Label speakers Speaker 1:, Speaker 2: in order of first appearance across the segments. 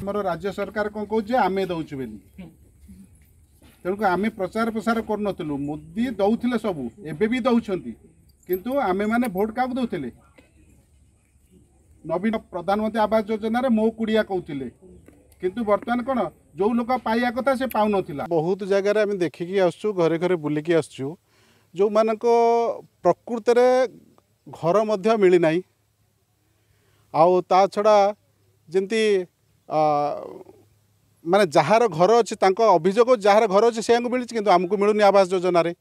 Speaker 1: ଆମର ରାଜ୍ୟ ସରକାର କ'ଣ କହୁଛି ଆମେ ଦେଉଛୁ ବୋଲି ତେଣୁକୁ ଆମେ ପ୍ରଚାର ପ୍ରସାର କରୁନଥିଲୁ ମୋଦି ଦେଉଥିଲେ ସବୁ ଏବେ ବି ଦେଉଛନ୍ତି କିନ୍ତୁ ଆମେମାନେ ଭୋଟ୍ କାହାକୁ ଦେଉଥିଲେ ନବୀନ ପ୍ରଧାନମନ୍ତ୍ରୀ ଆବାସ ଯୋଜନାରେ ମୋ କୁଡ଼ିଆ କହୁଥିଲେ କିନ୍ତୁ ବର୍ତ୍ତମାନ କ'ଣ ଯେଉଁ ଲୋକ ପାଇବା କଥା ସେ ପାଉନଥିଲା ବହୁତ ଜାଗାରେ ଆମେ ଦେଖିକି ଆସୁଛୁ ଘରେ ଘରେ ବୁଲିକି ଆସୁଛୁ ଯେଉଁମାନଙ୍କ ପ୍ରକୃତରେ ଘର ମଧ୍ୟ ମିଳିନାହିଁ ଆଉ ତା ଛଡ଼ା ଯେମିତି ମାନେ ଯାହାର ଘର ଅଛି ତାଙ୍କ ଅଭିଯୋଗ ଯାହାର ଘର ଅଛି ସେୟାଙ୍କୁ ମିଳିଛି କିନ୍ତୁ ଆମକୁ ମିଳୁନି ଆବାସ ଯୋଜନାରେ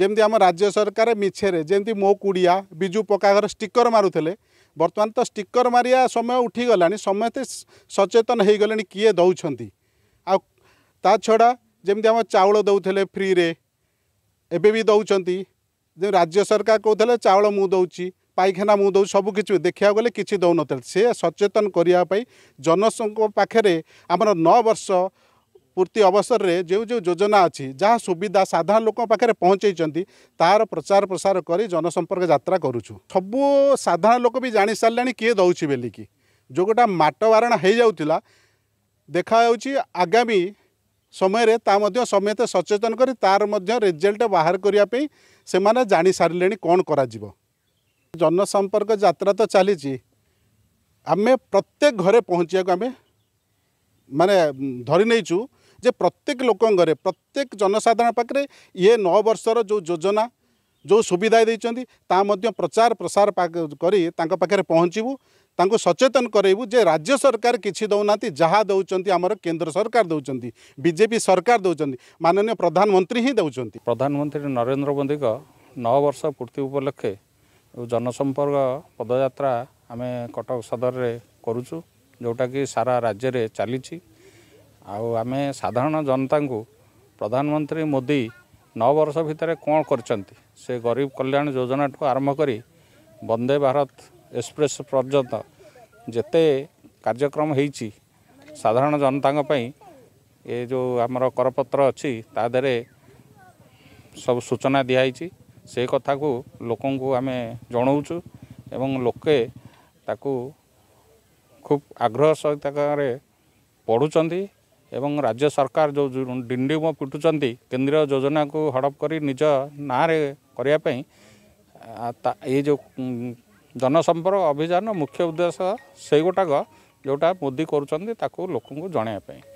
Speaker 1: ଯେମିତି ଆମ ରାଜ୍ୟ ସରକାର ମିଛେରେ ଯେମିତି ମୋ କୁଡ଼ିଆ ବିଜୁ ପକ୍କା ଘର ଷ୍ଟିକର ମାରୁଥିଲେ ବର୍ତ୍ତମାନ ତ ଷ୍ଟିକର ମାରିବା ସମୟ ଉଠିଗଲାଣି ସମସ୍ତେ ସଚେତନ ହୋଇଗଲେଣି କିଏ ଦେଉଛନ୍ତି ଆଉ ତା ଛଡ଼ା ଯେମିତି ଆମ ଚାଉଳ ଦେଉଥିଲେ ଫ୍ରିରେ ଏବେ ବି ଦେଉଛନ୍ତି ଯେଉଁ ରାଜ୍ୟ ସରକାର କହୁଥିଲେ ଚାଉଳ ମୁଁ ଦେଉଛି ପାଇଖାନା ମୁଁ ଦେଉଛି ସବୁକିଛି ଦେଖିବାକୁ ଗଲେ କିଛି ଦେଉନଥିଲେ ସେ ସଚେତନ କରିବା ପାଇଁ ଜନସଙ୍କ ପାଖରେ ଆମର ନଅ ବର୍ଷ ପୂର୍ତ୍ତି ଅବସରରେ ଯେଉଁ ଯେଉଁ ଯୋଜନା ଅଛି ଯାହା ସୁବିଧା ସାଧାରଣ ଲୋକଙ୍କ ପାଖରେ ପହଞ୍ଚାଇଛନ୍ତି ତାହାର ପ୍ରଚାର ପ୍ରସାର କରି ଜନସମ୍ପର୍କ ଯାତ୍ରା କରୁଛୁ ସବୁ ସାଧାରଣ ଲୋକ ବି ଜାଣିସାରିଲେଣି କିଏ ଦେଉଛି ବୋଲିକି ଯେଉଁଟା ମାଟ ବାରଣ ହୋଇଯାଉଥିଲା ଦେଖାଯାଉଛି ଆଗାମୀ समयले तामा समेत सचेतन गरि तार रेजल्ट बाह्रको जिसारे कन्जि तो जाँच आमे प्रत्येक घर पहुँच जे प्रत्येक लोक प्रत्येक जनसाधारण ये नर्ष र जो योजना जो सुविधा दिन्छ प्रचार प्रसार गरि पहचबु ତାଙ୍କୁ ସଚେତନ କରାଇବୁ ଯେ ରାଜ୍ୟ ସରକାର କିଛି ଦେଉନାହାନ୍ତି ଯାହା ଦେଉଛନ୍ତି ଆମର କେନ୍ଦ୍ର ସରକାର ଦେଉଛନ୍ତି ବିଜେପି ସରକାର ଦେଉଛନ୍ତି ମାନନୀୟ ପ୍ରଧାନମନ୍ତ୍ରୀ ହିଁ ଦେଉଛନ୍ତି
Speaker 2: ପ୍ରଧାନମନ୍ତ୍ରୀ ନରେନ୍ଦ୍ର ମୋଦିଙ୍କ ନଅ ବର୍ଷ ପୂର୍ତ୍ତି ଉପଲକ୍ଷେ ଜନସମ୍ପର୍କ ପଦଯାତ୍ରା ଆମେ କଟକ ସଦରରେ କରୁଛୁ ଯେଉଁଟାକି ସାରା ରାଜ୍ୟରେ ଚାଲିଛି ଆଉ ଆମେ ସାଧାରଣ ଜନତାଙ୍କୁ ପ୍ରଧାନମନ୍ତ୍ରୀ ମୋଦି ନଅ ବର୍ଷ ଭିତରେ କ'ଣ କରିଛନ୍ତି ସେ ଗରିବ କଲ୍ୟାଣ ଯୋଜନାଠୁ ଆରମ୍ଭ କରି ବନ୍ଦେ ଭାରତ ଏକ୍ସପ୍ରେସ୍ ପର୍ଯ୍ୟନ୍ତ ଯେତେ କାର୍ଯ୍ୟକ୍ରମ ହେଇଛି ସାଧାରଣ ଜନତାଙ୍କ ପାଇଁ ଏ ଯେଉଁ ଆମର କରପତ୍ର ଅଛି ତା ଦେହରେ ସବୁ ସୂଚନା ଦିଆହେଇଛି ସେ କଥାକୁ ଲୋକଙ୍କୁ ଆମେ ଜଣାଉଛୁ ଏବଂ ଲୋକେ ତାକୁ ଖୁବ୍ ଆଗ୍ରହ ସହିତ ପଢ଼ୁଛନ୍ତି ଏବଂ ରାଜ୍ୟ ସରକାର ଯେଉଁ ଡିଣ୍ଡିମ ପିଟୁଛନ୍ତି କେନ୍ଦ୍ରୀୟ ଯୋଜନାକୁ ହଡ଼ପ କରି ନିଜ ନାଁରେ କରିବା ପାଇଁ ଏଇ ଯେଉଁ ଜନସମ୍ପର୍କ ଅଭିଯାନ ମୁଖ୍ୟ ଉଦ୍ଦେଶ୍ୟ ସେଇ ଗୋଟାକ ଯେଉଁଟା ମୋଦି କରୁଛନ୍ତି ତାକୁ ଲୋକଙ୍କୁ ଜଣାଇବା ପାଇଁ